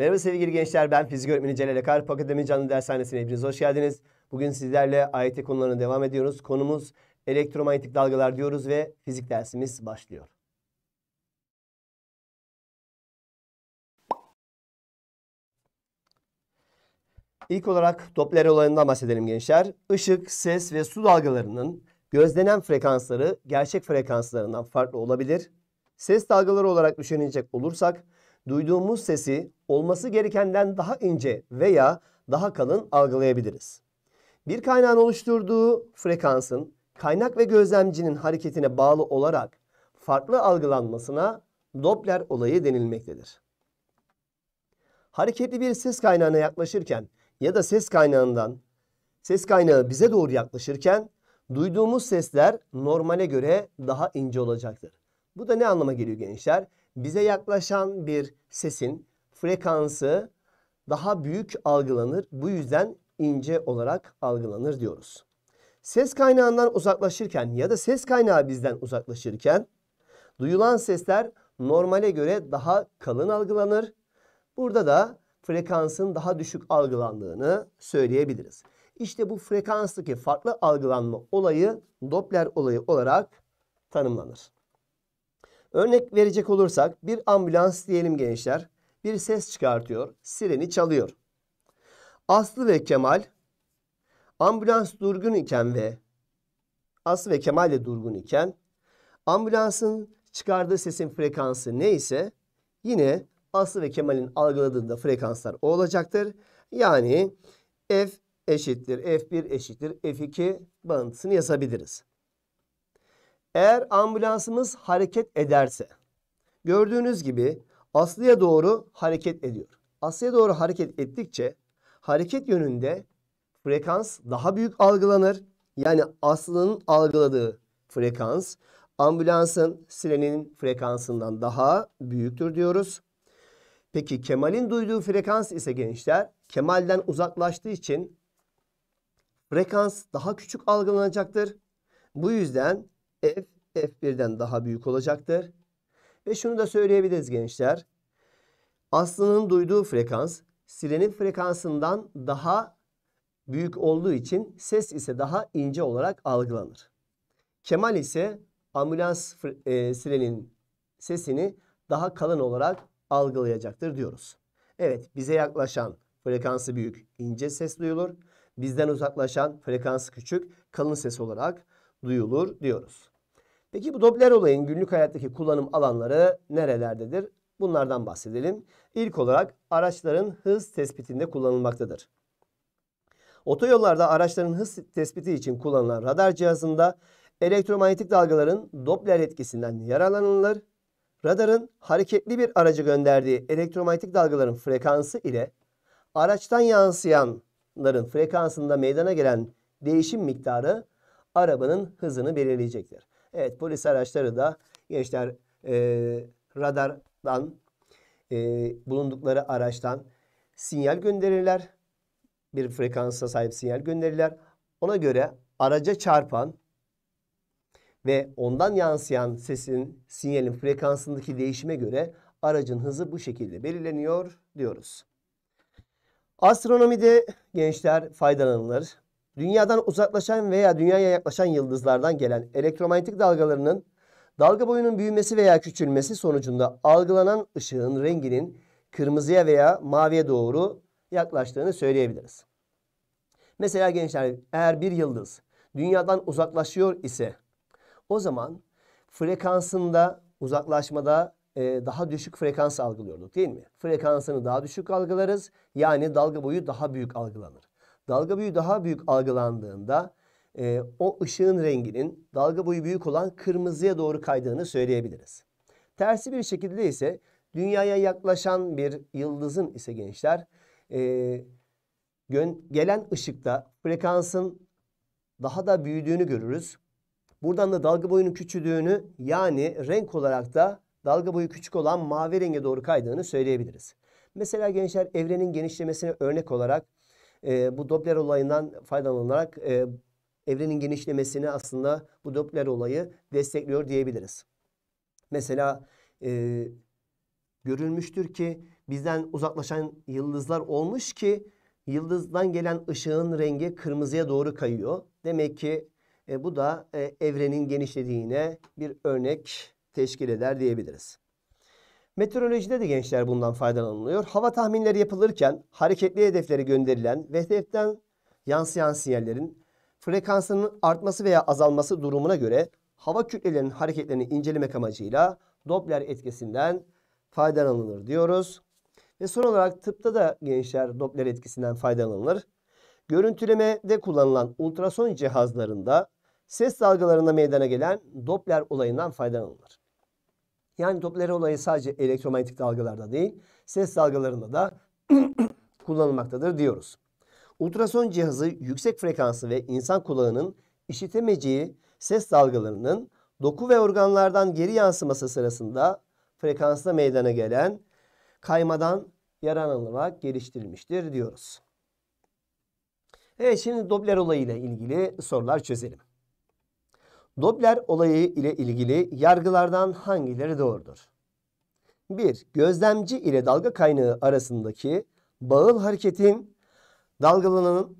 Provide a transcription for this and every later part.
Merhaba sevgili gençler ben fizik öğretmeni Celal Akar. Akademi Canlı Dershanesi'ne hepiniz hoş geldiniz. Bugün sizlerle AYT konularına devam ediyoruz. Konumuz elektromanyetik dalgalar diyoruz ve fizik dersimiz başlıyor. İlk olarak Doppler olayından bahsedelim gençler. Işık, ses ve su dalgalarının gözlenen frekansları gerçek frekanslarından farklı olabilir. Ses dalgaları olarak düşünecek olursak duyduğumuz sesi olması gerekenden daha ince veya daha kalın algılayabiliriz. Bir kaynağın oluşturduğu frekansın kaynak ve gözlemcinin hareketine bağlı olarak farklı algılanmasına Doppler olayı denilmektedir. Hareketli bir ses kaynağına yaklaşırken ya da ses kaynağından ses kaynağı bize doğru yaklaşırken duyduğumuz sesler normale göre daha ince olacaktır. Bu da ne anlama geliyor gençler? bize yaklaşan bir sesin frekansı daha büyük algılanır. Bu yüzden ince olarak algılanır diyoruz. Ses kaynağından uzaklaşırken ya da ses kaynağı bizden uzaklaşırken duyulan sesler normale göre daha kalın algılanır. Burada da frekansın daha düşük algılandığını söyleyebiliriz. İşte bu frekanstaki farklı algılanma olayı Doppler olayı olarak tanımlanır. Örnek verecek olursak bir ambulans diyelim gençler. Bir ses çıkartıyor. Sireni çalıyor. Aslı ve Kemal ambulans durgun iken ve Aslı ve Kemal de durgun iken ambulansın çıkardığı sesin frekansı neyse yine Aslı ve Kemal'in algıladığında frekanslar o olacaktır. Yani F eşittir F1 eşittir F2 bağıntısını yazabiliriz. Eğer ambulansımız hareket ederse gördüğünüz gibi Aslı'ya doğru hareket ediyor. Aslı'ya doğru hareket ettikçe hareket yönünde frekans daha büyük algılanır. Yani Aslı'nın algıladığı frekans ambulansın sirenin frekansından daha büyüktür diyoruz. Peki Kemal'in duyduğu frekans ise gençler Kemal'den uzaklaştığı için frekans daha küçük algılanacaktır. Bu yüzden f f1'den daha büyük olacaktır. Ve şunu da söyleyebiliriz gençler. Aslının duyduğu frekans sirenin frekansından daha büyük olduğu için ses ise daha ince olarak algılanır. Kemal ise ambulans e, sirenin sesini daha kalın olarak algılayacaktır diyoruz. Evet bize yaklaşan frekansı büyük ince ses duyulur. Bizden uzaklaşan frekansı küçük kalın ses olarak duyulur diyoruz. Peki bu Doppler olayın günlük hayattaki kullanım alanları nerelerdedir? Bunlardan bahsedelim. İlk olarak araçların hız tespitinde kullanılmaktadır. Otoyollarda araçların hız tespiti için kullanılan radar cihazında elektromanyetik dalgaların Doppler etkisinden yararlanılır. Radarın hareketli bir aracı gönderdiği elektromanyetik dalgaların frekansı ile araçtan yansıyanların frekansında meydana gelen değişim miktarı arabanın hızını belirleyecektir. Evet polis araçları da gençler e, radardan e, bulundukları araçtan sinyal gönderirler. Bir frekansa sahip sinyal gönderirler. Ona göre araca çarpan ve ondan yansıyan sesin sinyalin frekansındaki değişime göre aracın hızı bu şekilde belirleniyor diyoruz. Astronomide gençler faydalanılır dünyadan uzaklaşan veya dünyaya yaklaşan yıldızlardan gelen elektromanyetik dalgalarının dalga boyunun büyümesi veya küçülmesi sonucunda algılanan ışığın renginin kırmızıya veya maviye doğru yaklaştığını söyleyebiliriz. Mesela gençler eğer bir yıldız dünyadan uzaklaşıyor ise o zaman frekansında uzaklaşmada e, daha düşük frekans algılıyorduk değil mi? Frekansını daha düşük algılarız yani dalga boyu daha büyük algılanır. Dalga boyu daha büyük algılandığında e, o ışığın renginin dalga boyu büyük olan kırmızıya doğru kaydığını söyleyebiliriz. Tersi bir şekilde ise dünyaya yaklaşan bir yıldızın ise gençler e, gelen ışıkta frekansın daha da büyüdüğünü görürüz. Buradan da dalga boyunun küçüldüğünü yani renk olarak da dalga boyu küçük olan mavi renge doğru kaydığını söyleyebiliriz. Mesela gençler evrenin genişlemesine örnek olarak e, bu Doppler olayından faydalanarak e, evrenin genişlemesini aslında bu Doppler olayı destekliyor diyebiliriz. Mesela e, görülmüştür ki bizden uzaklaşan yıldızlar olmuş ki yıldızdan gelen ışığın rengi kırmızıya doğru kayıyor. Demek ki e, bu da e, evrenin genişlediğine bir örnek teşkil eder diyebiliriz. Meteorolojide de gençler bundan faydalanılıyor. Hava tahminleri yapılırken hareketli hedeflere gönderilen ve hedeften yansıyan sinyallerin frekansının artması veya azalması durumuna göre hava kütlelerinin hareketlerini incelemek amacıyla Doppler etkisinden faydalanılır diyoruz. Ve son olarak tıpta da gençler Doppler etkisinden faydalanılır. Görüntülemede kullanılan ultrason cihazlarında ses dalgalarında meydana gelen Doppler olayından faydalanılır. Yani Doppler olayı sadece elektromanyetik dalgalarda değil, ses dalgalarında da kullanılmaktadır diyoruz. Ultrason cihazı yüksek frekanslı ve insan kulağının işitemeyeceği ses dalgalarının doku ve organlardan geri yansıması sırasında frekansla meydana gelen kaymadan yararlanarak geliştirilmiştir diyoruz. Evet şimdi Doppler olayı ile ilgili sorular çözelim. Doppler olayı ile ilgili yargılardan hangileri doğrudur? 1. Gözlemci ile dalga kaynağı arasındaki bağıl hareketin dalgalanın,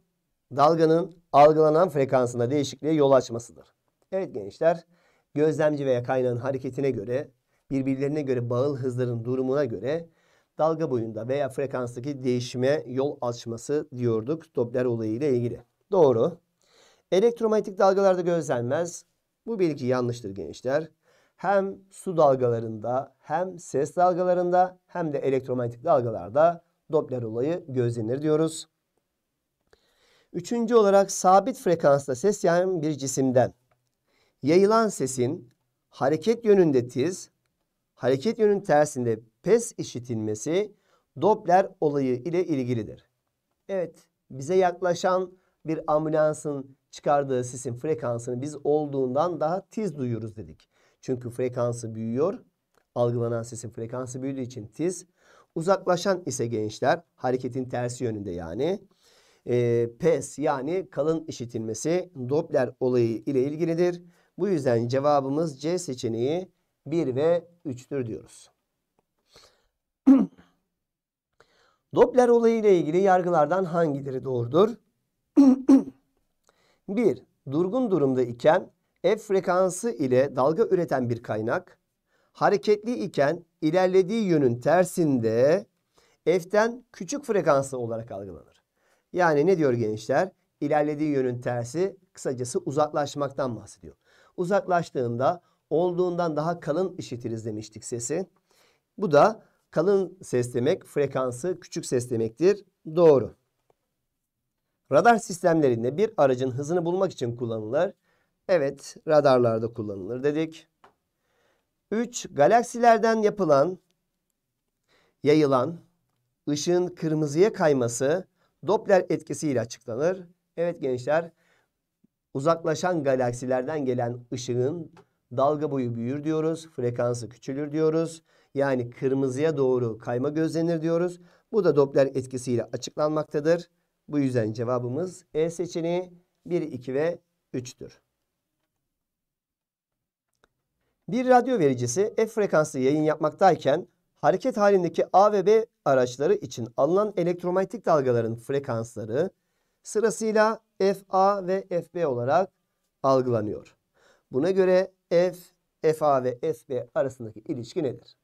dalganın algılanan frekansında değişikliğe yol açmasıdır. Evet gençler, gözlemci veya kaynağın hareketine göre, birbirlerine göre bağıl hızların durumuna göre dalga boyunda veya frekanstaki değişime yol açması diyorduk Doppler olayı ile ilgili. Doğru. Elektromanyetik dalgalarda gözlenmez. Bu bilgi yanlıştır gençler. Hem su dalgalarında hem ses dalgalarında hem de elektromanyetik dalgalarda Doppler olayı gözlenir diyoruz. Üçüncü olarak sabit frekansta ses yayan bir cisimden yayılan sesin hareket yönünde tiz, hareket yönünün tersinde pes işitilmesi Doppler olayı ile ilgilidir. Evet, bize yaklaşan bir ambulansın çıkardığı sesin frekansını biz olduğundan daha tiz duyuyoruz dedik. Çünkü frekansı büyüyor. Algılanan sesin frekansı büyüdüğü için tiz. Uzaklaşan ise gençler hareketin tersi yönünde yani. E, PES yani kalın işitilmesi Doppler olayı ile ilgilidir. Bu yüzden cevabımız C seçeneği 1 ve 3'tür diyoruz. Doppler olayı ile ilgili yargılardan hangileri doğrudur? 1. Durgun durumda iken f frekansı ile dalga üreten bir kaynak. Hareketli iken ilerlediği yönün tersinde f'ten küçük frekanslı olarak algılanır. Yani ne diyor gençler? İlerlediği yönün tersi kısacası uzaklaşmaktan bahsediyor. Uzaklaştığında olduğundan daha kalın işitiriz demiştik sesi. Bu da kalın ses demek, frekansı küçük ses demektir. Doğru. Radar sistemlerinde bir aracın hızını bulmak için kullanılır. Evet radarlarda kullanılır dedik. 3. Galaksilerden yapılan, yayılan ışığın kırmızıya kayması Doppler etkisiyle açıklanır. Evet gençler uzaklaşan galaksilerden gelen ışığın dalga boyu büyür diyoruz. Frekansı küçülür diyoruz. Yani kırmızıya doğru kayma gözlenir diyoruz. Bu da Doppler etkisiyle açıklanmaktadır. Bu yüzden cevabımız E seçeneği 1, 2 ve 3'tür. Bir radyo vericisi F frekanslı yayın yapmaktayken hareket halindeki A ve B araçları için alınan elektromanyetik dalgaların frekansları sırasıyla FA ve FB olarak algılanıyor. Buna göre F, FA ve FB arasındaki ilişki nedir?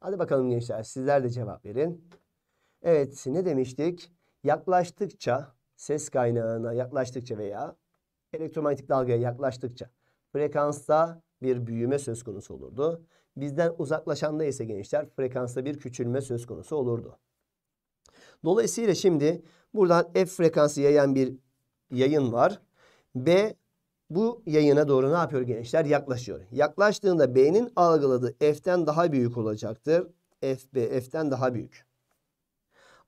Hadi bakalım gençler sizler de cevap verin. Evet ne demiştik? yaklaştıkça ses kaynağına yaklaştıkça veya elektromanyetik dalgaya yaklaştıkça frekansta bir büyüme söz konusu olurdu. Bizden uzaklaşan da ise gençler frekansta bir küçülme söz konusu olurdu. Dolayısıyla şimdi buradan F frekansı yayan bir yayın var. B bu yayına doğru ne yapıyor gençler? Yaklaşıyor. Yaklaştığında B'nin algıladığı F'ten daha büyük olacaktır. F B F'ten daha büyük.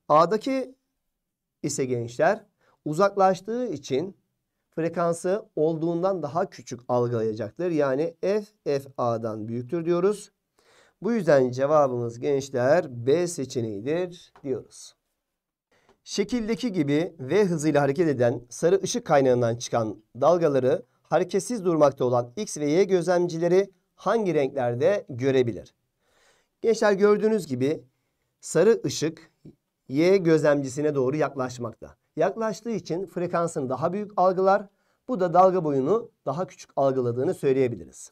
A'daki ise gençler uzaklaştığı için frekansı olduğundan daha küçük algılayacaktır. Yani F, fa'dan büyüktür diyoruz. Bu yüzden cevabımız gençler B seçeneğidir diyoruz. Şekildeki gibi V hızıyla hareket eden sarı ışık kaynağından çıkan dalgaları hareketsiz durmakta olan X ve Y gözlemcileri hangi renklerde görebilir? Gençler gördüğünüz gibi sarı ışık Y gözlemcisine doğru yaklaşmakta. Yaklaştığı için frekansını daha büyük algılar. Bu da dalga boyunu daha küçük algıladığını söyleyebiliriz.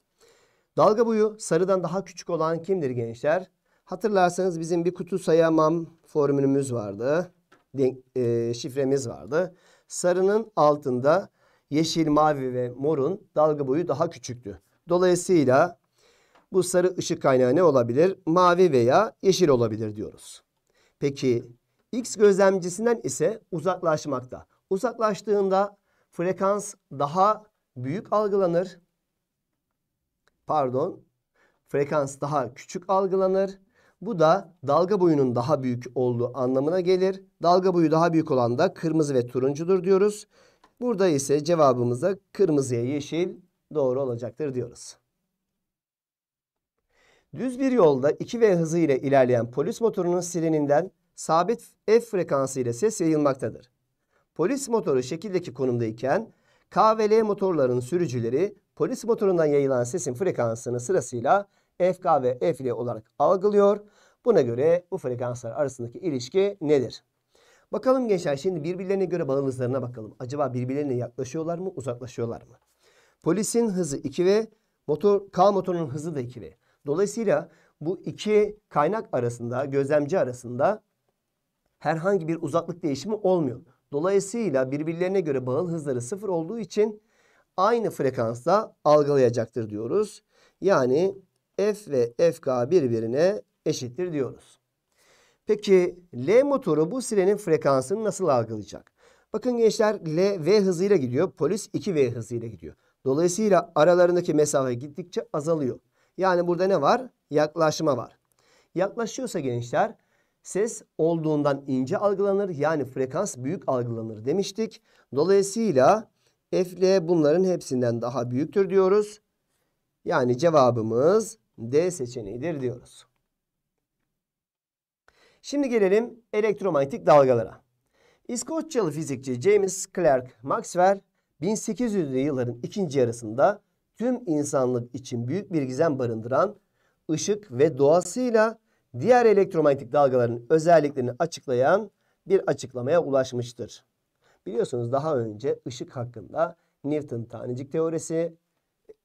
Dalga boyu sarıdan daha küçük olan kimdir gençler? Hatırlarsanız bizim bir kutu sayamam formülümüz vardı. Denk, e, şifremiz vardı. Sarının altında yeşil, mavi ve morun dalga boyu daha küçüktü. Dolayısıyla bu sarı ışık kaynağı ne olabilir? Mavi veya yeşil olabilir diyoruz. Peki X gözlemcisinden ise uzaklaşmakta. Uzaklaştığında frekans daha büyük algılanır. Pardon. Frekans daha küçük algılanır. Bu da dalga boyunun daha büyük olduğu anlamına gelir. Dalga boyu daha büyük olan da kırmızı ve turuncudur diyoruz. Burada ise cevabımıza kırmızıya yeşil doğru olacaktır diyoruz. Düz bir yolda 2V hızı ile ilerleyen polis motorunun sireninden sabit F frekansı ile ses yayılmaktadır. Polis motoru şekildeki konumdayken K ve L motorların sürücüleri polis motorundan yayılan sesin frekansını sırasıyla FK ve FL olarak algılıyor. Buna göre bu frekanslar arasındaki ilişki nedir? Bakalım gençler şimdi birbirlerine göre bağımlılıklarına bakalım. Acaba birbirlerine yaklaşıyorlar mı uzaklaşıyorlar mı? Polisin hızı 2 ve motor, K motorunun hızı da 2V. Dolayısıyla bu iki kaynak arasında, gözlemci arasında herhangi bir uzaklık değişimi olmuyor. Dolayısıyla birbirlerine göre bağıl hızları sıfır olduğu için aynı frekansta algılayacaktır diyoruz. Yani F ve FK birbirine eşittir diyoruz. Peki L motoru bu sirenin frekansını nasıl algılayacak? Bakın gençler L V hızıyla gidiyor. Polis 2V hızıyla gidiyor. Dolayısıyla aralarındaki mesafe gittikçe azalıyor. Yani burada ne var? Yaklaşma var. Yaklaşıyorsa gençler Ses olduğundan ince algılanır yani frekans büyük algılanır demiştik. Dolayısıyla FL bunların hepsinden daha büyüktür diyoruz. Yani cevabımız D seçeneğidir diyoruz. Şimdi gelelim elektromanyetik dalgalara. İskoçyalı fizikçi James Clerk Maxwell 1800'lü yılların ikinci yarısında tüm insanlık için büyük bir gizem barındıran ışık ve doğasıyla diğer elektromanyetik dalgaların özelliklerini açıklayan bir açıklamaya ulaşmıştır. Biliyorsunuz daha önce ışık hakkında Newton tanecik teorisi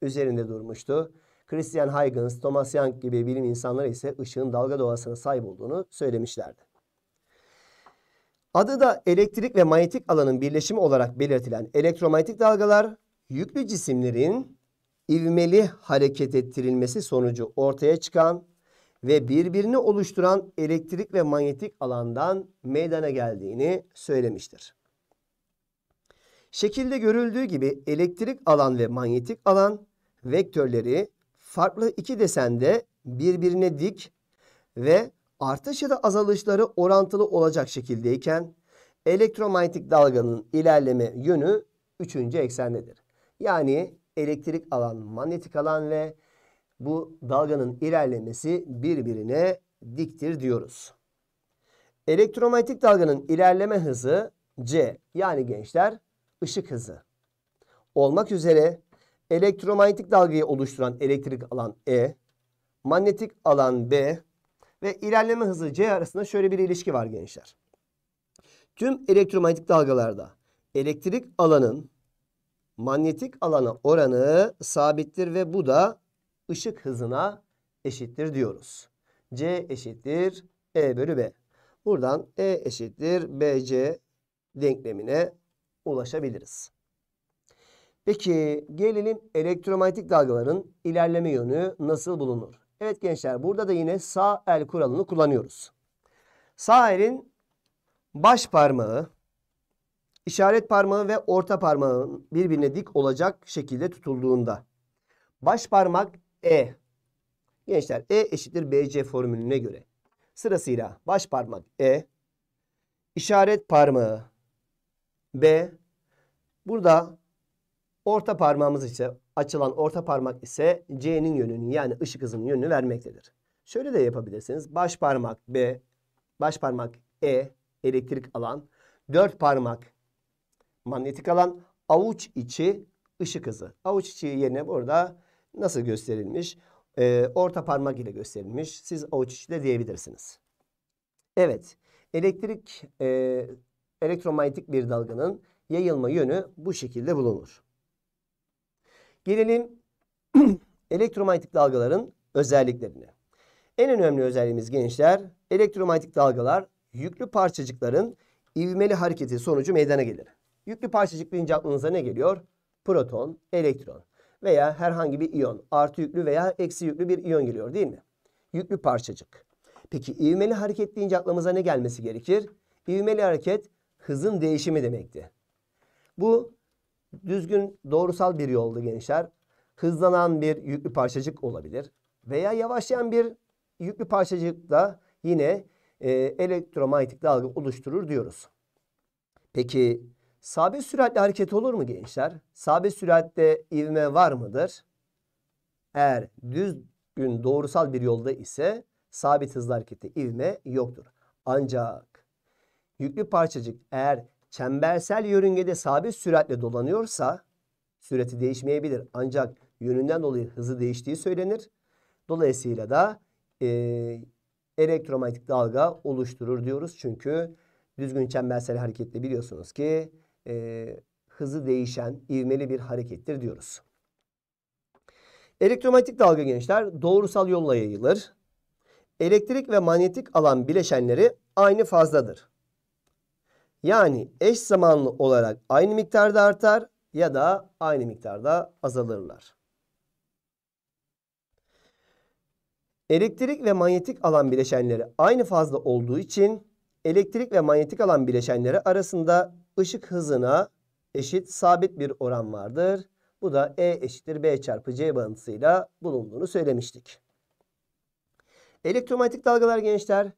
üzerinde durmuştu. Christian Huygens, Thomas Young gibi bilim insanları ise ışığın dalga doğasına sahip olduğunu söylemişlerdi. Adı da elektrik ve manyetik alanın birleşimi olarak belirtilen elektromanyetik dalgalar yüklü cisimlerin ivmeli hareket ettirilmesi sonucu ortaya çıkan ve birbirini oluşturan elektrik ve manyetik alandan meydana geldiğini söylemiştir. Şekilde görüldüğü gibi elektrik alan ve manyetik alan vektörleri farklı iki desende birbirine dik ve artış ya da azalışları orantılı olacak şekildeyken elektromanyetik dalganın ilerleme yönü üçüncü eksendedir. Yani elektrik alan, manyetik alan ve bu dalganın ilerlemesi birbirine diktir diyoruz. Elektromanyetik dalganın ilerleme hızı c yani gençler ışık hızı olmak üzere elektromanyetik dalgayı oluşturan elektrik alan E, manyetik alan B ve ilerleme hızı C arasında şöyle bir ilişki var gençler. Tüm elektromanyetik dalgalarda elektrik alanın manyetik alana oranı sabittir ve bu da ışık hızına eşittir diyoruz. C eşittir E bölü B. Buradan E eşittir BC denklemine ulaşabiliriz. Peki gelelim elektromanyetik dalgaların ilerleme yönü nasıl bulunur? Evet gençler burada da yine sağ el kuralını kullanıyoruz. Sağ elin baş parmağı, işaret parmağı ve orta parmağın birbirine dik olacak şekilde tutulduğunda baş parmak e. Gençler E eşittir BC formülüne göre. Sırasıyla baş parmak E, işaret parmağı B, burada orta parmağımız ise açılan orta parmak ise C'nin yönünü yani ışık hızının yönünü vermektedir. Şöyle de yapabilirsiniz. Baş parmak B, baş parmak E elektrik alan, dört parmak manyetik alan, avuç içi ışık hızı. Avuç içi yerine burada Nasıl gösterilmiş? E, orta parmak ile gösterilmiş. Siz avuç içi de diyebilirsiniz. Evet. Elektrik, e, elektromanyetik bir dalganın yayılma yönü bu şekilde bulunur. Gelelim elektromanyetik dalgaların özelliklerine. En önemli özelliğimiz gençler elektromanyetik dalgalar yüklü parçacıkların ivmeli hareketi sonucu meydana gelir. Yüklü parçacık deyince aklınıza ne geliyor? Proton, elektron veya herhangi bir iyon. Artı yüklü veya eksi yüklü bir iyon geliyor değil mi? Yüklü parçacık. Peki ivmeli hareket deyince aklımıza ne gelmesi gerekir? İvmeli hareket hızın değişimi demekti. Bu düzgün doğrusal bir yoldu gençler. Hızlanan bir yüklü parçacık olabilir. Veya yavaşlayan bir yüklü parçacık da yine e, elektromanyetik dalga oluşturur diyoruz. Peki Sabit süratle hareket olur mu gençler? Sabit süratte ivme var mıdır? Eğer düzgün doğrusal bir yolda ise sabit hızlı harekette ivme yoktur. Ancak yüklü parçacık eğer çembersel yörüngede sabit süratle dolanıyorsa sürati değişmeyebilir. Ancak yönünden dolayı hızı değiştiği söylenir. Dolayısıyla da e, elektromanyetik dalga oluşturur diyoruz. Çünkü düzgün çembersel hareketle biliyorsunuz ki e, hızı değişen ivmeli bir harekettir diyoruz. Elektromanyetik dalga gençler doğrusal yolla yayılır. Elektrik ve manyetik alan bileşenleri aynı fazladır. Yani eş zamanlı olarak aynı miktarda artar ya da aynı miktarda azalırlar. Elektrik ve manyetik alan bileşenleri aynı fazla olduğu için elektrik ve manyetik alan bileşenleri arasında ışık hızına eşit sabit bir oran vardır. Bu da E eşittir B çarpı C bağıntısıyla bulunduğunu söylemiştik. Elektromanyetik dalgalar gençler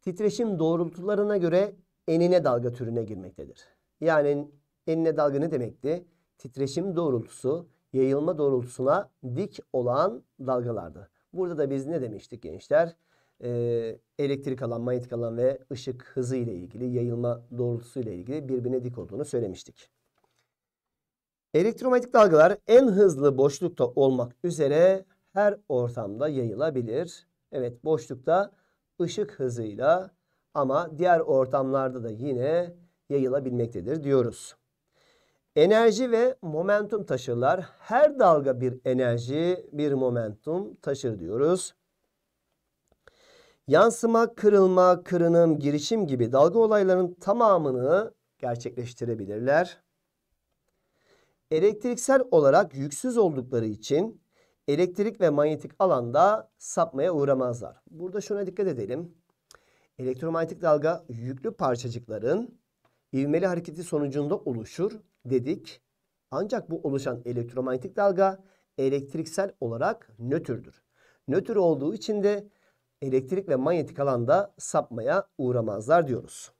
titreşim doğrultularına göre enine dalga türüne girmektedir. Yani enine dalga ne demekti? Titreşim doğrultusu yayılma doğrultusuna dik olan dalgalardı. Burada da biz ne demiştik gençler? e, elektrik alan, manyetik alan ve ışık hızı ile ilgili, yayılma doğrultusu ile ilgili birbirine dik olduğunu söylemiştik. Elektromanyetik dalgalar en hızlı boşlukta olmak üzere her ortamda yayılabilir. Evet boşlukta ışık hızıyla ama diğer ortamlarda da yine yayılabilmektedir diyoruz. Enerji ve momentum taşırlar. Her dalga bir enerji, bir momentum taşır diyoruz yansıma, kırılma, kırınım, girişim gibi dalga olaylarının tamamını gerçekleştirebilirler. Elektriksel olarak yüksüz oldukları için elektrik ve manyetik alanda sapmaya uğramazlar. Burada şuna dikkat edelim. Elektromanyetik dalga yüklü parçacıkların ivmeli hareketi sonucunda oluşur dedik. Ancak bu oluşan elektromanyetik dalga elektriksel olarak nötrdür. Nötr olduğu için de elektrik ve manyetik alanda sapmaya uğramazlar diyoruz.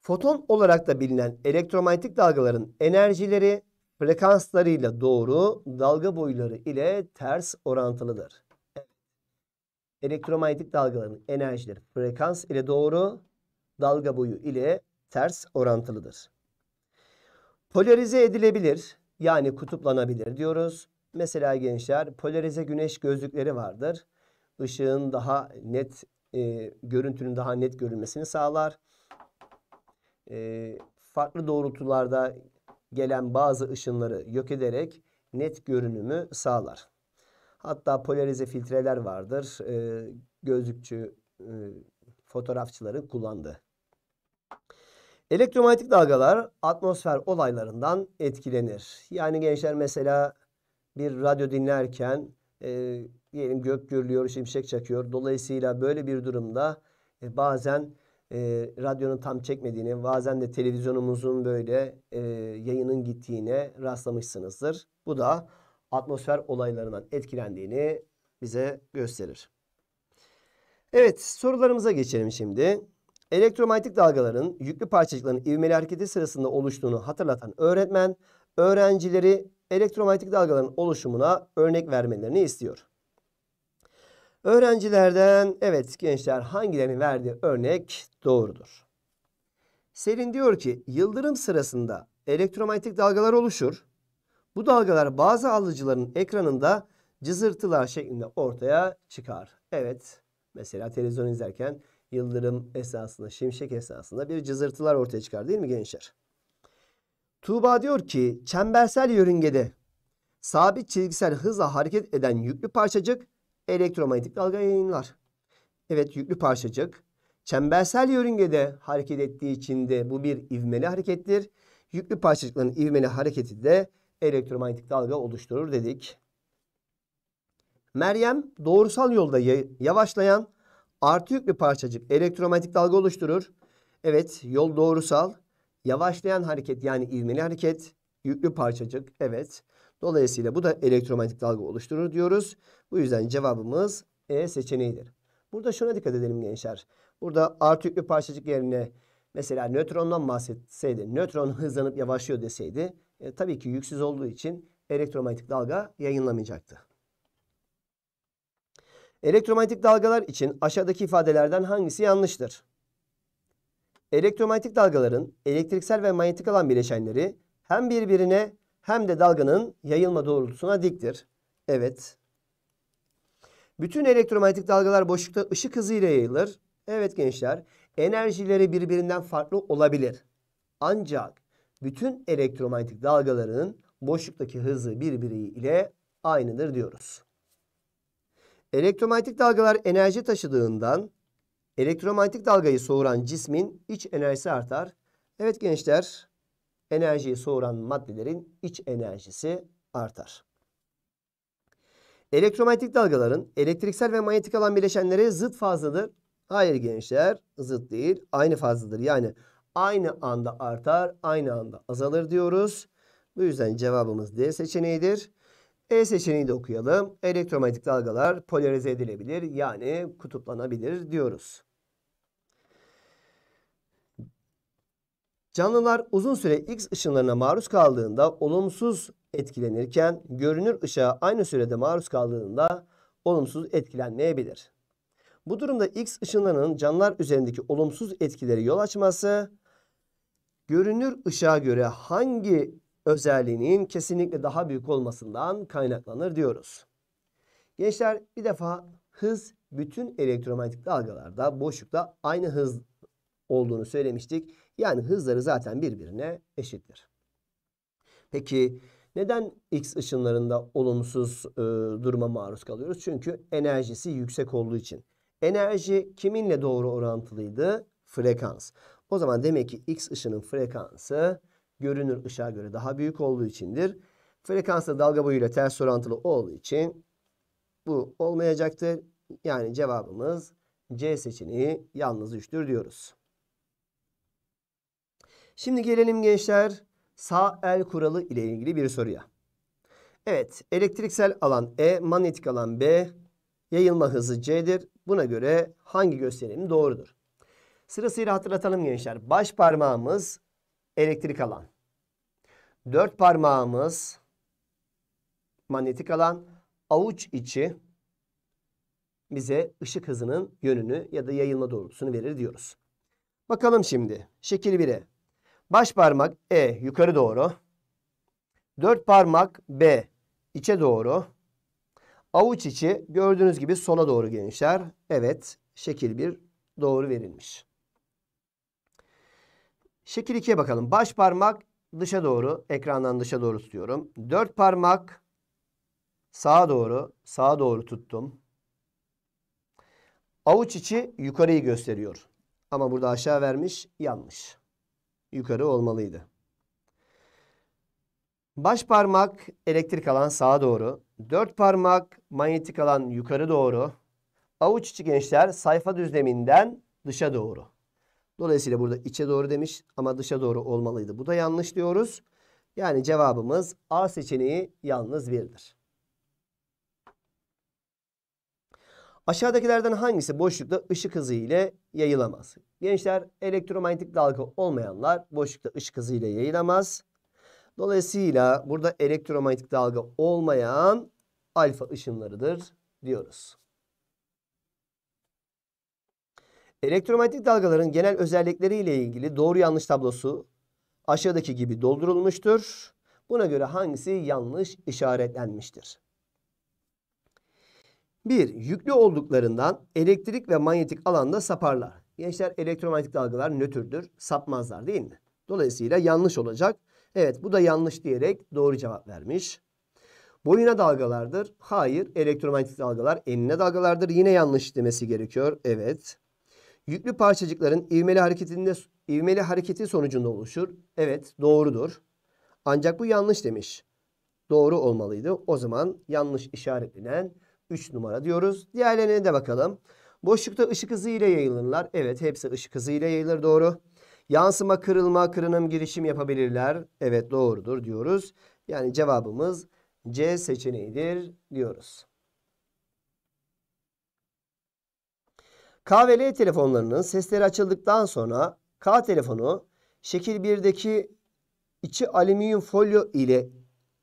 Foton olarak da bilinen elektromanyetik dalgaların enerjileri frekanslarıyla doğru, dalga boyları ile ters orantılıdır. Elektromanyetik dalgaların enerjileri frekans ile doğru, dalga boyu ile ters orantılıdır. Polarize edilebilir yani kutuplanabilir diyoruz. Mesela gençler polarize güneş gözlükleri vardır. Işığın daha net, e, görüntünün daha net görülmesini sağlar. E, farklı doğrultularda gelen bazı ışınları yok ederek net görünümü sağlar. Hatta polarize filtreler vardır. E, gözlükçü e, fotoğrafçıların kullandı. Elektromanyetik dalgalar atmosfer olaylarından etkilenir. Yani gençler mesela bir radyo dinlerken e, diyelim gök gürlüyor, şimşek çakıyor. Dolayısıyla böyle bir durumda e, bazen e, radyonun tam çekmediğini, bazen de televizyonumuzun böyle e, yayının gittiğine rastlamışsınızdır. Bu da atmosfer olaylarından etkilendiğini bize gösterir. Evet sorularımıza geçelim şimdi. Elektromanyetik dalgaların yüklü parçacıkların ivmeli hareketi sırasında oluştuğunu hatırlatan öğretmen öğrencileri elektromanyetik dalgaların oluşumuna örnek vermelerini istiyor. Öğrencilerden evet gençler hangilerinin verdiği örnek doğrudur. Selin diyor ki yıldırım sırasında elektromanyetik dalgalar oluşur. Bu dalgalar bazı alıcıların ekranında cızırtılar şeklinde ortaya çıkar. Evet mesela televizyon izlerken yıldırım esasında şimşek esasında bir cızırtılar ortaya çıkar değil mi gençler? Tuğba diyor ki çembersel yörüngede sabit çizgisel hızla hareket eden yüklü parçacık elektromanyetik dalga yayınlar. Evet yüklü parçacık çembersel yörüngede hareket ettiği için de bu bir ivmeli harekettir. Yüklü parçacıkların ivmeli hareketi de elektromanyetik dalga oluşturur dedik. Meryem doğrusal yolda yavaşlayan artı yüklü parçacık elektromanyetik dalga oluşturur. Evet yol doğrusal Yavaşlayan hareket yani ivmeli hareket, yüklü parçacık evet. Dolayısıyla bu da elektromanyetik dalga oluşturur diyoruz. Bu yüzden cevabımız E seçeneğidir. Burada şuna dikkat edelim gençler. Burada artı yüklü parçacık yerine mesela nötrondan bahsetseydi, nötron hızlanıp yavaşlıyor deseydi e, tabii ki yüksüz olduğu için elektromanyetik dalga yayınlamayacaktı. Elektromanyetik dalgalar için aşağıdaki ifadelerden hangisi yanlıştır? Elektromanyetik dalgaların elektriksel ve manyetik alan bileşenleri hem birbirine hem de dalganın yayılma doğrultusuna diktir. Evet. Bütün elektromanyetik dalgalar boşlukta ışık hızıyla yayılır. Evet gençler, enerjileri birbirinden farklı olabilir. Ancak bütün elektromanyetik dalgaların boşluktaki hızı birbiri aynıdır diyoruz. Elektromanyetik dalgalar enerji taşıdığından Elektromanyetik dalgayı soğuran cismin iç enerjisi artar. Evet gençler enerjiyi soğuran maddelerin iç enerjisi artar. Elektromanyetik dalgaların elektriksel ve manyetik alan bileşenleri zıt fazladır. Hayır gençler zıt değil aynı fazladır. Yani aynı anda artar aynı anda azalır diyoruz. Bu yüzden cevabımız D seçeneğidir. E seçeneği de okuyalım. Elektromanyetik dalgalar polarize edilebilir yani kutuplanabilir diyoruz. Canlılar uzun süre X ışınlarına maruz kaldığında olumsuz etkilenirken görünür ışığa aynı sürede maruz kaldığında olumsuz etkilenmeyebilir. Bu durumda X ışınlarının canlılar üzerindeki olumsuz etkileri yol açması görünür ışığa göre hangi özelliğinin kesinlikle daha büyük olmasından kaynaklanır diyoruz. Gençler bir defa hız bütün elektromanyetik dalgalarda boşlukta aynı hız olduğunu söylemiştik. Yani hızları zaten birbirine eşittir. Peki neden X ışınlarında olumsuz e, duruma maruz kalıyoruz? Çünkü enerjisi yüksek olduğu için. Enerji kiminle doğru orantılıydı? Frekans. O zaman demek ki X ışının frekansı görünür ışığa göre daha büyük olduğu içindir. Frekansı dalga boyuyla ters orantılı olduğu için bu olmayacaktır. Yani cevabımız C seçeneği yalnız 3'tür diyoruz. Şimdi gelelim gençler sağ el kuralı ile ilgili bir soruya. Evet elektriksel alan E, manyetik alan B, yayılma hızı C'dir. Buna göre hangi gösterim doğrudur? Sırasıyla hatırlatalım gençler. Baş parmağımız elektrik alan. Dört parmağımız manyetik alan. Avuç içi bize ışık hızının yönünü ya da yayılma doğrultusunu verir diyoruz. Bakalım şimdi şekil 1'e. Baş parmak E yukarı doğru. Dört parmak B içe doğru. Avuç içi gördüğünüz gibi sola doğru genişler. Evet şekil 1 doğru verilmiş. Şekil 2'ye bakalım. Baş parmak dışa doğru ekrandan dışa doğru tutuyorum. Dört parmak sağa doğru sağa doğru tuttum. Avuç içi yukarıyı gösteriyor. Ama burada aşağı vermiş yanlış yukarı olmalıydı. Baş parmak elektrik alan sağa doğru. Dört parmak manyetik alan yukarı doğru. Avuç içi gençler sayfa düzleminden dışa doğru. Dolayısıyla burada içe doğru demiş ama dışa doğru olmalıydı. Bu da yanlış diyoruz. Yani cevabımız A seçeneği yalnız birdir. Aşağıdakilerden hangisi boşlukta ışık hızı ile yayılamaz? Gençler elektromanyetik dalga olmayanlar boşlukta ışık hızı ile yayılamaz. Dolayısıyla burada elektromanyetik dalga olmayan alfa ışınlarıdır diyoruz. Elektromanyetik dalgaların genel özellikleri ile ilgili doğru yanlış tablosu aşağıdaki gibi doldurulmuştur. Buna göre hangisi yanlış işaretlenmiştir? 1. Yüklü olduklarından elektrik ve manyetik alanda saparlar. Gençler elektromanyetik dalgalar nötrdür. Sapmazlar değil mi? Dolayısıyla yanlış olacak. Evet bu da yanlış diyerek doğru cevap vermiş. Boyuna dalgalardır. Hayır elektromanyetik dalgalar enine dalgalardır. Yine yanlış demesi gerekiyor. Evet. Yüklü parçacıkların ivmeli hareketinde ivmeli hareketi sonucunda oluşur. Evet doğrudur. Ancak bu yanlış demiş. Doğru olmalıydı. O zaman yanlış işaretlenen 3 numara diyoruz. Diğerlerine de bakalım. Boşlukta ışık hızı ile yayılırlar. Evet hepsi ışık hızı ile yayılır doğru. Yansıma, kırılma, kırınım, girişim yapabilirler. Evet doğrudur diyoruz. Yani cevabımız C seçeneğidir diyoruz. K ve L telefonlarının sesleri açıldıktan sonra K telefonu şekil 1'deki içi alüminyum folyo ile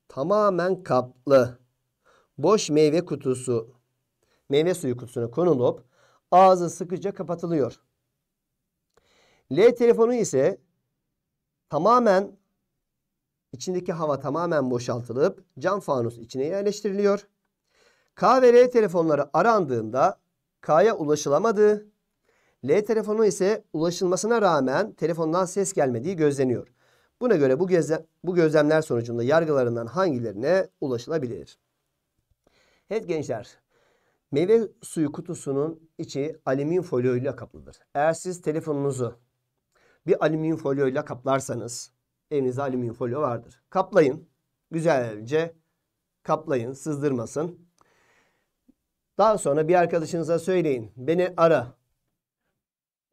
tamamen kaplı boş meyve kutusu meyve suyu kutusuna konulup ağzı sıkıca kapatılıyor. L telefonu ise tamamen içindeki hava tamamen boşaltılıp cam fanus içine yerleştiriliyor. K ve L telefonları arandığında K'ya ulaşılamadı, L telefonu ise ulaşılmasına rağmen telefondan ses gelmediği gözleniyor. Buna göre bu, gözlem, bu gözlemler sonucunda yargılarından hangilerine ulaşılabilir? Evet gençler. Meyve suyu kutusunun içi alüminyum folyoyla kaplıdır. Eğer siz telefonunuzu bir alüminyum folyoyla kaplarsanız evinizde alüminyum folyo vardır. Kaplayın. Güzelce kaplayın. Sızdırmasın. Daha sonra bir arkadaşınıza söyleyin. Beni ara.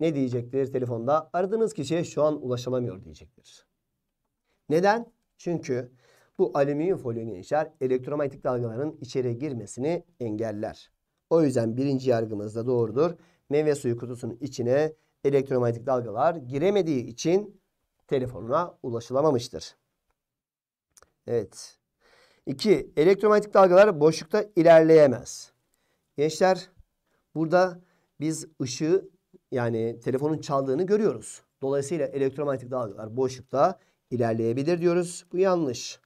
Ne diyecektir telefonda? Aradığınız kişiye şu an ulaşılamıyor diyecektir. Neden? Çünkü bu alüminyum folyonun inşer elektromanyetik dalgaların içeri girmesini engeller. O yüzden birinci yargımız da doğrudur. Meyve suyu kutusunun içine elektromanyetik dalgalar giremediği için telefonuna ulaşılamamıştır. Evet. 2. Elektromanyetik dalgalar boşlukta ilerleyemez. Gençler burada biz ışığı yani telefonun çaldığını görüyoruz. Dolayısıyla elektromanyetik dalgalar boşlukta ilerleyebilir diyoruz. Bu yanlış.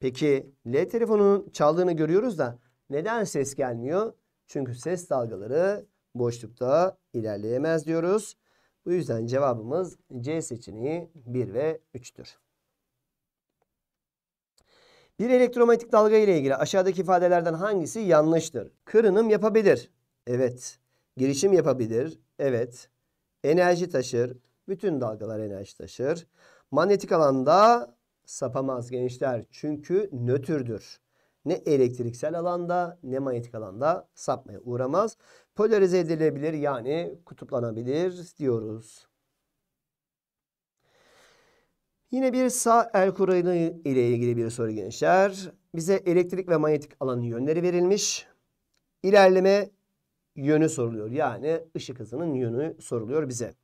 Peki L telefonunun çaldığını görüyoruz da neden ses gelmiyor? Çünkü ses dalgaları boşlukta ilerleyemez diyoruz. Bu yüzden cevabımız C seçeneği 1 ve 3'tür. Bir elektromanyetik dalga ile ilgili aşağıdaki ifadelerden hangisi yanlıştır? Kırınım yapabilir. Evet. Girişim yapabilir. Evet. Enerji taşır. Bütün dalgalar enerji taşır. Manyetik alanda sapamaz gençler. Çünkü nötrdür. Ne elektriksel alanda ne manyetik alanda sapmaya uğramaz. Polarize edilebilir yani kutuplanabilir diyoruz. Yine bir sağ el kuralı ile ilgili bir soru gençler. Bize elektrik ve manyetik alanın yönleri verilmiş. İlerleme yönü soruluyor. Yani ışık hızının yönü soruluyor bize.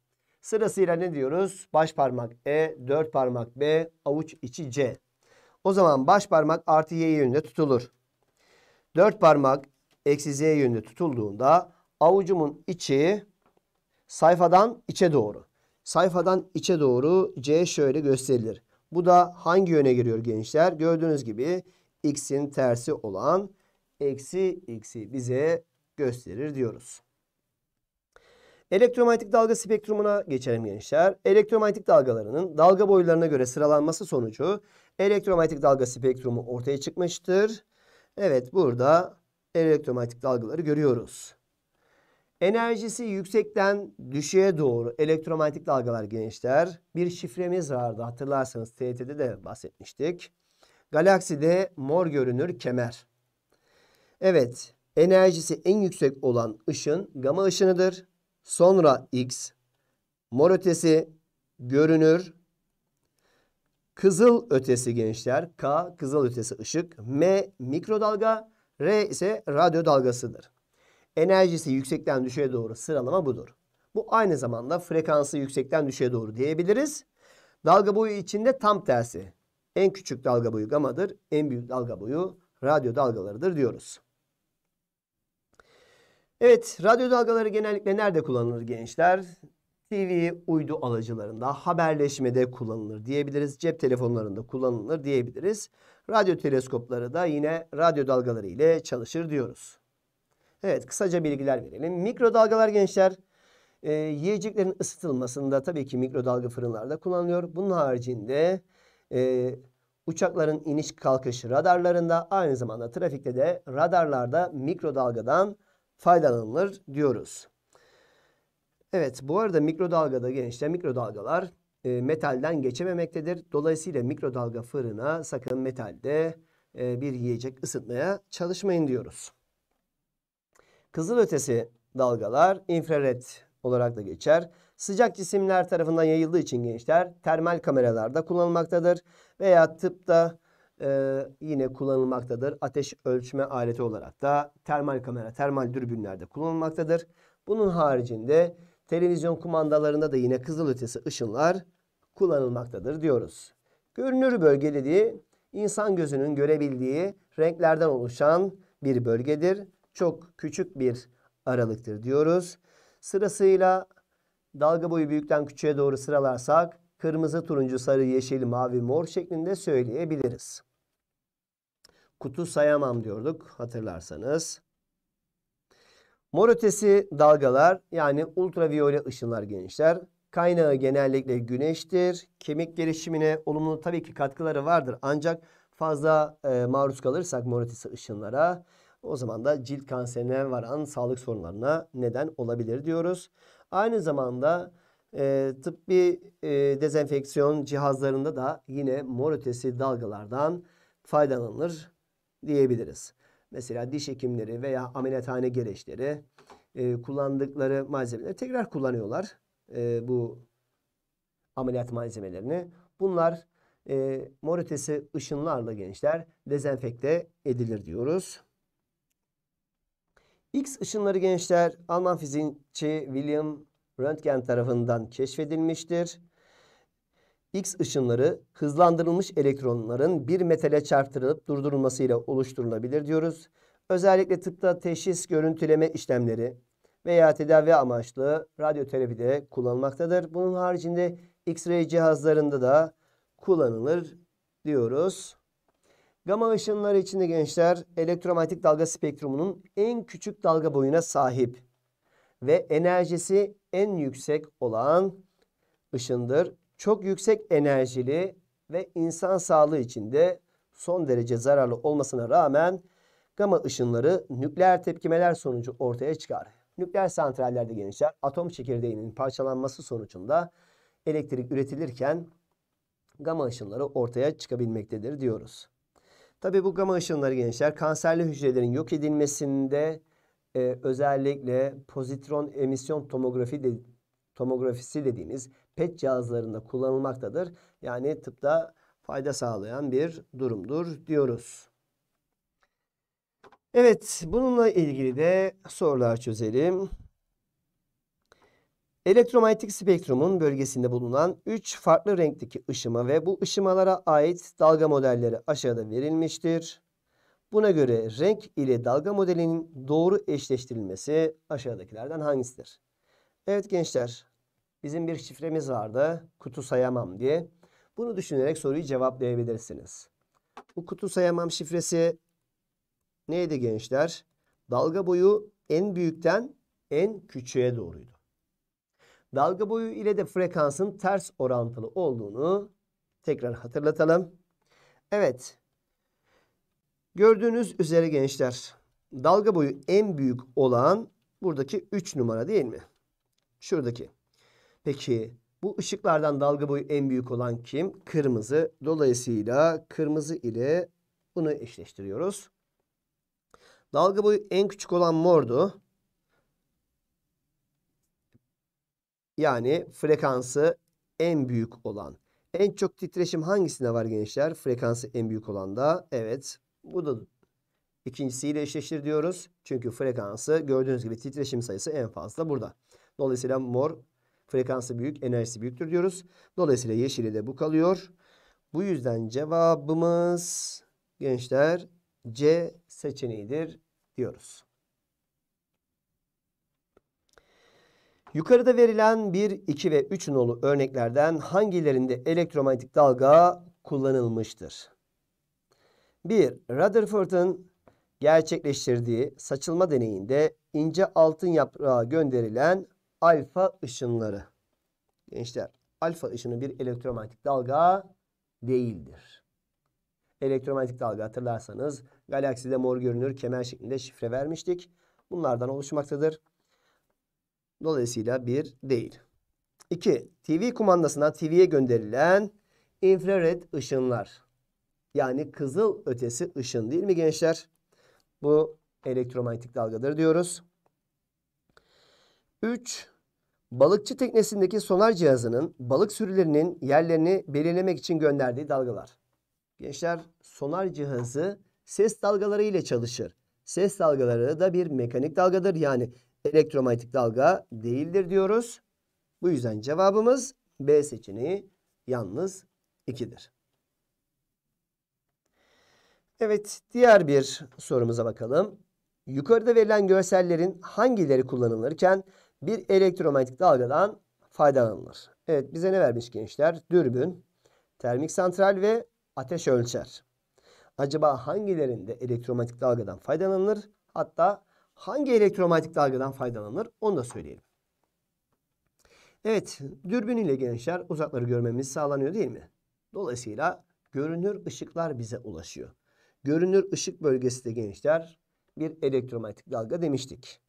Sırasıyla ne diyoruz? Baş parmak E, dört parmak B, avuç içi C. O zaman baş parmak artı Y yönünde tutulur. Dört parmak eksi Z yönünde tutulduğunda avucumun içi sayfadan içe doğru. Sayfadan içe doğru C şöyle gösterilir. Bu da hangi yöne giriyor gençler? Gördüğünüz gibi x'in tersi olan eksi x'i bize gösterir diyoruz. Elektromanyetik dalga spektrumuna geçelim gençler. Elektromanyetik dalgalarının dalga boylarına göre sıralanması sonucu elektromanyetik dalga spektrumu ortaya çıkmıştır. Evet burada elektromanyetik dalgaları görüyoruz. Enerjisi yüksekten düşeye doğru elektromanyetik dalgalar gençler. Bir şifremiz vardı hatırlarsanız TET'de de bahsetmiştik. Galakside mor görünür kemer. Evet enerjisi en yüksek olan ışın gama ışınıdır. Sonra X. Mor ötesi görünür. Kızıl ötesi gençler. K kızıl ötesi ışık. M mikrodalga. R ise radyo dalgasıdır. Enerjisi yüksekten düşüğe doğru sıralama budur. Bu aynı zamanda frekansı yüksekten düşüğe doğru diyebiliriz. Dalga boyu içinde tam tersi. En küçük dalga boyu gamadır. En büyük dalga boyu radyo dalgalarıdır diyoruz. Evet, radyo dalgaları genellikle nerede kullanılır gençler? TV uydu alıcılarında, haberleşmede kullanılır diyebiliriz. Cep telefonlarında kullanılır diyebiliriz. Radyo teleskopları da yine radyo dalgaları ile çalışır diyoruz. Evet, kısaca bilgiler verelim. Mikrodalgalar gençler e, yiyeceklerin ısıtılmasında tabii ki mikrodalga fırınlarda kullanılıyor. Bunun haricinde e, uçakların iniş kalkış radarlarında aynı zamanda trafikte de radarlarda mikrodalgadan faydalanılır diyoruz. Evet bu arada mikrodalgada gençler mikrodalgalar e, metalden geçememektedir. Dolayısıyla mikrodalga fırına sakın metalde e, bir yiyecek ısıtmaya çalışmayın diyoruz. Kızılötesi dalgalar infrared olarak da geçer. Sıcak cisimler tarafından yayıldığı için gençler termal kameralarda kullanılmaktadır. Veya tıpta e, yine kullanılmaktadır. Ateş ölçme aleti olarak da termal kamera, termal dürbünlerde kullanılmaktadır. Bunun haricinde televizyon kumandalarında da yine kızılötesi ışınlar kullanılmaktadır diyoruz. Görünür bölge dediği insan gözünün görebildiği renklerden oluşan bir bölgedir. Çok küçük bir aralıktır diyoruz. Sırasıyla dalga boyu büyükten küçüğe doğru sıralarsak kırmızı, turuncu, sarı, yeşil, mavi, mor şeklinde söyleyebiliriz kutu sayamam diyorduk hatırlarsanız. Mor ötesi dalgalar yani ultraviyole ışınlar gençler. Kaynağı genellikle güneştir. Kemik gelişimine olumlu tabii ki katkıları vardır. Ancak fazla e, maruz kalırsak mor ötesi ışınlara o zaman da cilt kanserine varan sağlık sorunlarına neden olabilir diyoruz. Aynı zamanda e, tıbbi e, dezenfeksiyon cihazlarında da yine mor ötesi dalgalardan faydalanılır diyebiliriz. Mesela diş hekimleri veya ameliyathane gereçleri e, kullandıkları malzemeleri tekrar kullanıyorlar. E, bu ameliyat malzemelerini. Bunlar e, mor ötesi ışınlarla gençler dezenfekte edilir diyoruz. X ışınları gençler Alman fizikçi William Röntgen tarafından keşfedilmiştir. X ışınları hızlandırılmış elektronların bir metale çarptırılıp durdurulmasıyla oluşturulabilir diyoruz. Özellikle tıpta teşhis görüntüleme işlemleri veya tedavi amaçlı radyoterapide kullanılmaktadır. Bunun haricinde X-ray cihazlarında da kullanılır diyoruz. Gamma ışınları içinde gençler elektromanyetik dalga spektrumunun en küçük dalga boyuna sahip ve enerjisi en yüksek olan ışındır çok yüksek enerjili ve insan sağlığı için de son derece zararlı olmasına rağmen gama ışınları nükleer tepkimeler sonucu ortaya çıkar. Nükleer santrallerde genişler atom çekirdeğinin parçalanması sonucunda elektrik üretilirken gama ışınları ortaya çıkabilmektedir diyoruz. Tabi bu gama ışınları gençler kanserli hücrelerin yok edilmesinde e, özellikle pozitron emisyon tomografi de, tomografisi dediğimiz PET cihazlarında kullanılmaktadır. Yani tıpta fayda sağlayan bir durumdur diyoruz. Evet, bununla ilgili de sorular çözelim. Elektromanyetik spektrumun bölgesinde bulunan 3 farklı renkteki ışıma ve bu ışımalara ait dalga modelleri aşağıda verilmiştir. Buna göre renk ile dalga modelinin doğru eşleştirilmesi aşağıdakilerden hangisidir? Evet gençler Bizim bir şifremiz vardı. Kutu sayamam diye. Bunu düşünerek soruyu cevaplayabilirsiniz. Bu kutu sayamam şifresi neydi gençler? Dalga boyu en büyükten en küçüğe doğruydu. Dalga boyu ile de frekansın ters orantılı olduğunu tekrar hatırlatalım. Evet. Gördüğünüz üzere gençler dalga boyu en büyük olan buradaki 3 numara değil mi? Şuradaki. Peki bu ışıklardan dalga boyu en büyük olan kim? Kırmızı. Dolayısıyla kırmızı ile bunu eşleştiriyoruz. Dalga boyu en küçük olan mordu. Yani frekansı en büyük olan. En çok titreşim hangisinde var gençler? Frekansı en büyük olan da evet. Bu da ikincisiyle eşleştir diyoruz. Çünkü frekansı gördüğünüz gibi titreşim sayısı en fazla burada. Dolayısıyla mor Frekansı büyük, enerjisi büyüktür diyoruz. Dolayısıyla yeşili de bu kalıyor. Bu yüzden cevabımız gençler C seçeneğidir diyoruz. Yukarıda verilen 1, 2 ve 3 nolu örneklerden hangilerinde elektromanyetik dalga kullanılmıştır? 1. Rutherford'un gerçekleştirdiği saçılma deneyinde ince altın yaprağı gönderilen alfa ışınları. Gençler alfa ışını bir elektromanyetik dalga değildir. Elektromanyetik dalga hatırlarsanız galakside mor görünür kemer şeklinde şifre vermiştik. Bunlardan oluşmaktadır. Dolayısıyla bir değil. 2. TV kumandasından TV'ye gönderilen infrared ışınlar. Yani kızıl ötesi ışın değil mi gençler? Bu elektromanyetik dalgadır diyoruz. 3. Balıkçı teknesindeki sonar cihazının balık sürülerinin yerlerini belirlemek için gönderdiği dalgalar. Gençler sonar cihazı ses dalgaları ile çalışır. Ses dalgaları da bir mekanik dalgadır. Yani elektromanyetik dalga değildir diyoruz. Bu yüzden cevabımız B seçeneği yalnız 2'dir. Evet diğer bir sorumuza bakalım. Yukarıda verilen görsellerin hangileri kullanılırken bir elektromanyetik dalgadan faydalanılır. Evet bize ne vermiş gençler? Dürbün, termik santral ve ateş ölçer. Acaba hangilerinde elektromanyetik dalgadan faydalanılır? Hatta hangi elektromanyetik dalgadan faydalanılır? Onu da söyleyelim. Evet, dürbün ile gençler uzakları görmemiz sağlanıyor değil mi? Dolayısıyla görünür ışıklar bize ulaşıyor. Görünür ışık bölgesi de gençler bir elektromanyetik dalga demiştik.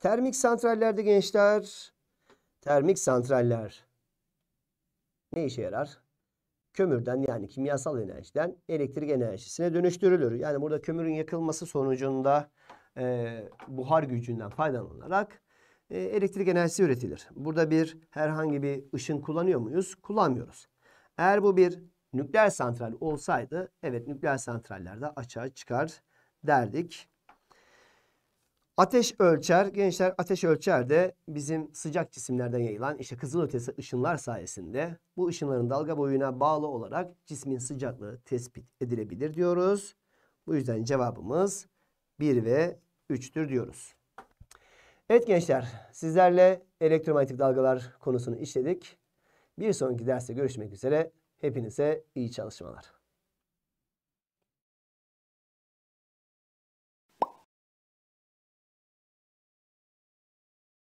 Termik santrallerde gençler termik santraller ne işe yarar? Kömürden yani kimyasal enerjiden elektrik enerjisine dönüştürülür. Yani burada kömürün yakılması sonucunda e, buhar gücünden faydalanarak e, elektrik enerjisi üretilir. Burada bir herhangi bir ışın kullanıyor muyuz? Kullanmıyoruz. Eğer bu bir nükleer santral olsaydı evet nükleer santrallerde açığa çıkar derdik. Ateş ölçer, gençler ateş ölçer de bizim sıcak cisimlerden yayılan işte kızılötesi ışınlar sayesinde bu ışınların dalga boyuna bağlı olarak cismin sıcaklığı tespit edilebilir diyoruz. Bu yüzden cevabımız 1 ve 3'tür diyoruz. Evet gençler sizlerle elektromanyetik dalgalar konusunu işledik. Bir sonraki derste görüşmek üzere. Hepinize iyi çalışmalar.